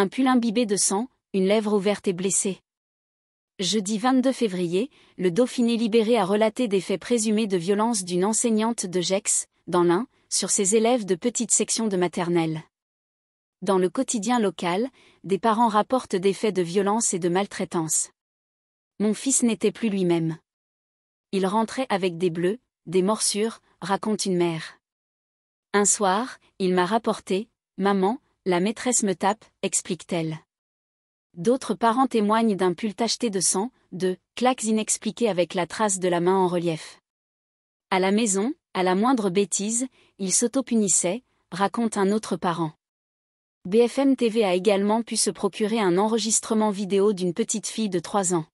Un pull imbibé de sang, une lèvre ouverte et blessée. Jeudi 22 février, le Dauphiné libéré a relaté des faits présumés de violence d'une enseignante de Gex, dans l'Ain, sur ses élèves de petite section de maternelle. Dans le quotidien local, des parents rapportent des faits de violence et de maltraitance. Mon fils n'était plus lui-même. Il rentrait avec des bleus, des morsures, raconte une mère. Un soir, il m'a rapporté, Maman, la maîtresse me tape, explique-t-elle. D'autres parents témoignent d'un pull tacheté de sang, de claques inexpliquées avec la trace de la main en relief. À la maison, à la moindre bêtise, il sauto raconte un autre parent. BFM TV a également pu se procurer un enregistrement vidéo d'une petite fille de 3 ans.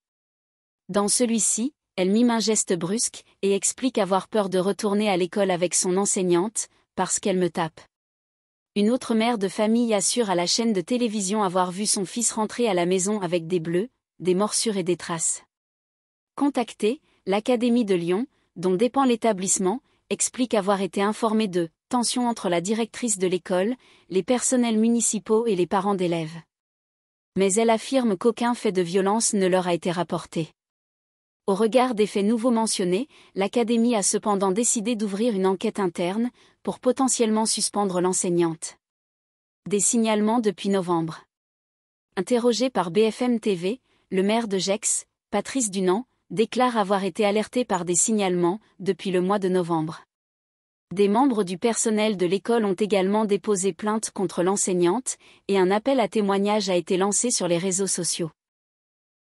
Dans celui-ci, elle mime un geste brusque et explique avoir peur de retourner à l'école avec son enseignante, parce qu'elle me tape. Une autre mère de famille assure à la chaîne de télévision avoir vu son fils rentrer à la maison avec des bleus, des morsures et des traces. Contactée, l'Académie de Lyon, dont dépend l'établissement, explique avoir été informée de tensions entre la directrice de l'école, les personnels municipaux et les parents d'élèves. Mais elle affirme qu'aucun fait de violence ne leur a été rapporté. Au regard des faits nouveaux mentionnés, l'Académie a cependant décidé d'ouvrir une enquête interne, pour potentiellement suspendre l'enseignante. Des signalements depuis novembre. Interrogé par BFM TV, le maire de Gex, Patrice Dunan, déclare avoir été alerté par des signalements depuis le mois de novembre. Des membres du personnel de l'école ont également déposé plainte contre l'enseignante, et un appel à témoignage a été lancé sur les réseaux sociaux.